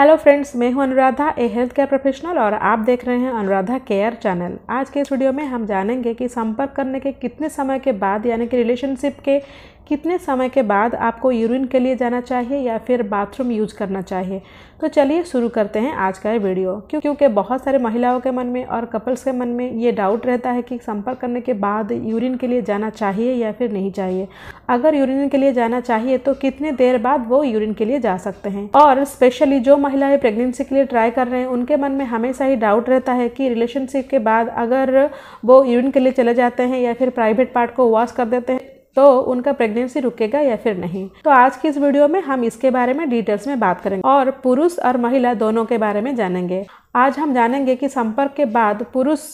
hello friends मैं हूं Anuradha a health care professional और आप देख रहे हैं अनुराधा केयर चैनल आज के इस वीडियो में हम जानेंगे कि संपर्क करने के कितने समय के बाद यानी कि रिलेशनशिप के कितने समय के बाद आपको यूरिन के लिए जाना चाहिए या फिर बाथरूम यूज करना चाहिए तो चलिए शुरू करते हैं आज का ये वीडियो क्यों क्योंकि बहुत सारे महिलाओं के मन में और कपल्स के मन में ये डाउट रहता है कि संपर्क करने के बाद यूरिन के लिए जाना चाहिए या फिर नहीं चाहिए अगर यूरिन के लिए जाना चाहिए तो कितने देर बाद वो यूरिन के लिए जा सकते हैं और स्पेशली जो महिलाएं प्रेगनेंसी के लिए ट्राई कर रहे हैं उनके मन में हमेशा ही डाउट रहता है कि रिलेशनशिप के बाद अगर वो यूरिन के लिए चले जाते हैं या फिर प्राइवेट पार्ट को वॉश कर देते हैं तो उनका प्रेगनेंसी रुकेगा या फिर नहीं तो आज की इस वीडियो में हम इसके बारे में डिटेल्स में बात करेंगे और पुरुष और महिला दोनों के बारे में जानेंगे आज हम जानेंगे कि संपर्क के बाद पुरुष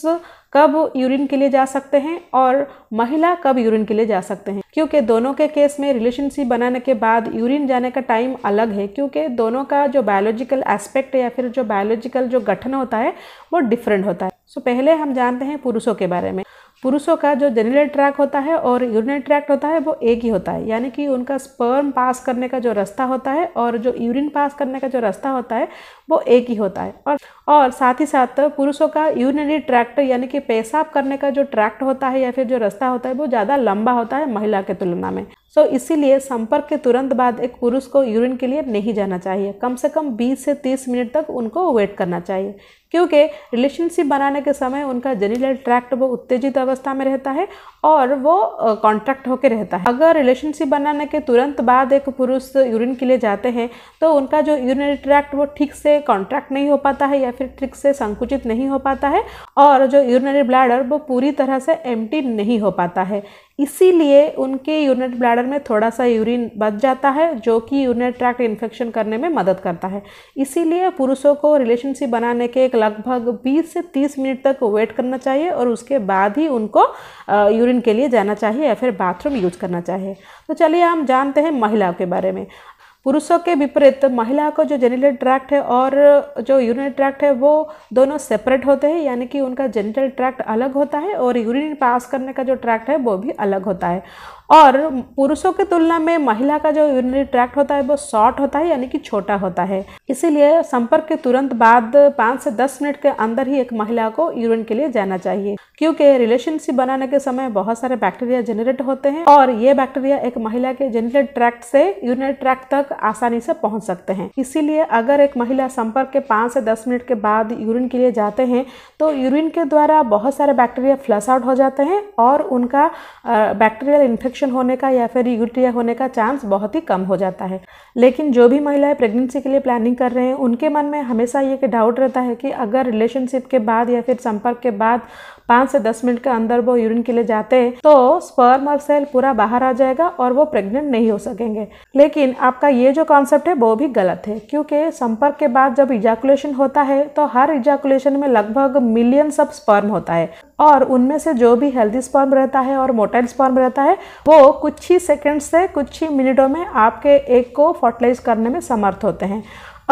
कब यूरिन के लिए जा सकते हैं और महिला कब यूरिन के लिए जा सकते हैं क्योंकि दोनों के केस में रिलेशनशिप बनाने के बाद यूरिन जाने का टाइम अलग है क्योंकि दोनों का जो बायोलॉजिकल एस्पेक्ट या फिर जो बायोलॉजिकल जो गठन होता है वो डिफरेंट होता है सो पहले हम जानते हैं पुरुषों के बारे में पुरुषों का जो जेनरल ट्रैक होता है और यूरिनरी ट्रैक्ट होता है वो एक ही होता है यानी कि उनका स्पर्म पास करने का जो रास्ता होता है और जो यूरिन पास करने का जो रास्ता होता है वो एक ही होता है और और साथ ही साथ पुरुषों का यूरिनरी ट्रैक्ट यानी कि पेशाब करने का जो ट्रैक्ट होता है या फिर जो रास्ता होता है वो ज़्यादा लंबा होता है महिला के तुलना में सो so, इसीलिए संपर्क के तुरंत बाद एक पुरुष को यूरिन के लिए नहीं जाना चाहिए कम से कम 20 से 30 मिनट तक उनको वेट करना चाहिए क्योंकि रिलेशनशिप बनाने के समय उनका जेनिटल ट्रैक्ट वो उत्तेजित अवस्था में रहता है और वो कॉन्ट्रैक्ट होकर रहता है अगर रिलेशनशिप बनाने के तुरंत बाद एक पुरुष यूरिन के लिए जाते हैं तो उनका जो यूरिनरी ट्रैक्ट वो ठीक से कॉन्ट्रैक्ट नहीं हो पाता है या फिर ठीक से संकुचित नहीं हो पाता है और जो यूरिनरी ब्लैडर वो पूरी तरह से एम्प्टी नहीं हो पाता है इसीलिए उनके यूरिनरी ब्लैडर में थोड़ा सा यूरिन बच जाता है जो कि यूरिनरी ट्रैक्ट इन्फेक्शन करने में मदद करता है इसीलिए पुरुषों को रिलेशनशिप बनाने के एक लगभग 20 से 30 मिनट तक वेट करना चाहिए और उसके बाद ही उनको यूरिन के लिए जाना चाहिए या फिर बाथरूम यूज करना चाहिए तो चलिए हम जानते हैं महिलाओं के बारे में पुरुषों के विपरीत महिला को जो जेनिटल ट्रैक्ट है और जो यूरिनरी ट्रैक्ट है वो दोनों सेपरेट होते हैं यानी कि उनका जेनिटल ट्रैक्ट अलग होता है और यूरिन पास करने का जो ट्रैक्ट है वो भी अलग होता है और पुरुषों की तुलना में महिला का जो यूरिनरी ट्रैक्ट होता है वो शॉर्ट होता है यानी कि छोटा होता है इसीलिए संपर्क के तुरंत बाद पाँच से दस मिनट के अंदर ही एक महिला को यूरिन के लिए जाना चाहिए क्योंकि रिलेशनशिप बनाने के समय बहुत सारे बैक्टीरिया जनरेट होते हैं और ये बैक्टीरिया एक महिला के जेनरल ट्रैक्ट से यूरिनरी ट्रैक्ट तक आसानी से पहुंच सकते हैं इसीलिए अगर एक महिला संपर्क के पाँच से दस मिनट के बाद यूरिन के लिए जाते हैं तो यूरिन के द्वारा बहुत सारे बैक्टीरिया फ्लस आउट हो जाते हैं और उनका बैक्टीरियल इन्फेक्शन इन्फेक्शन होने का या फिर यूटीआई होने का चांस बहुत ही कम हो जाता है लेकिन जो भी महिलाएं प्रेगनेंसी के लिए प्लानिंग कर रहे हैं उनके मन में हमेशा ये डाउट रहता है कि अगर रिलेशनशिप के बाद या फिर संपर्क के बाद पाँच से दस मिनट के अंदर वो यूरिन के लिए जाते हैं तो स्पर्म और सेल पूरा बाहर आ जाएगा और वो प्रेग्नेंट नहीं हो सकेंगे लेकिन आपका ये जो कॉन्सेप्ट है वो भी गलत है क्योंकि संपर्क के बाद जब इजाकुलेशन होता है तो हर इजाकुलेशन में लगभग मिलियन सब स्पर्म होता है और उनमें से जो भी हेल्दी स्पर्म रहता है और मोटाइल स्पर्म रहता है वो कुछ ही सेकेंड्स से कुछ ही मिनटों में आपके एक को फर्टिलाइज करने में समर्थ होते हैं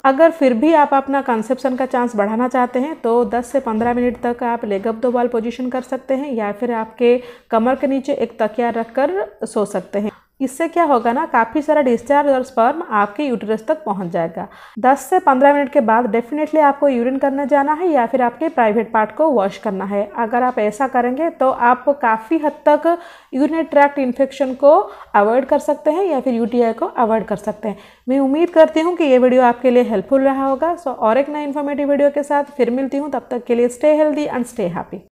अगर फिर भी आप अपना कंसेप्शन का चांस बढ़ाना चाहते हैं तो 10 से 15 मिनट तक आप लेगअप दो बाल पोजीशन कर सकते हैं या फिर आपके कमर के नीचे एक तकिया रखकर सो सकते हैं इससे क्या होगा ना काफ़ी सारा डिस्चार्ज और स्पर्म आपके यूटरस तक पहुंच जाएगा 10 से 15 मिनट के बाद डेफिनेटली आपको यूरिन करने जाना है या फिर आपके प्राइवेट पार्ट को वॉश करना है अगर आप ऐसा करेंगे तो आप काफ़ी हद तक यूरिन ट्रैक्ट इन्फेक्शन को अवॉइड कर सकते हैं या फिर यूटीआई को अवॉइड कर सकते हैं मैं उम्मीद करती हूँ कि ये वीडियो आपके लिए हेल्पफुल रहा होगा सो और एक नए इन्फॉर्मेटिव वीडियो के साथ फिर मिलती हूँ तब तक के लिए stay healthy and stay happy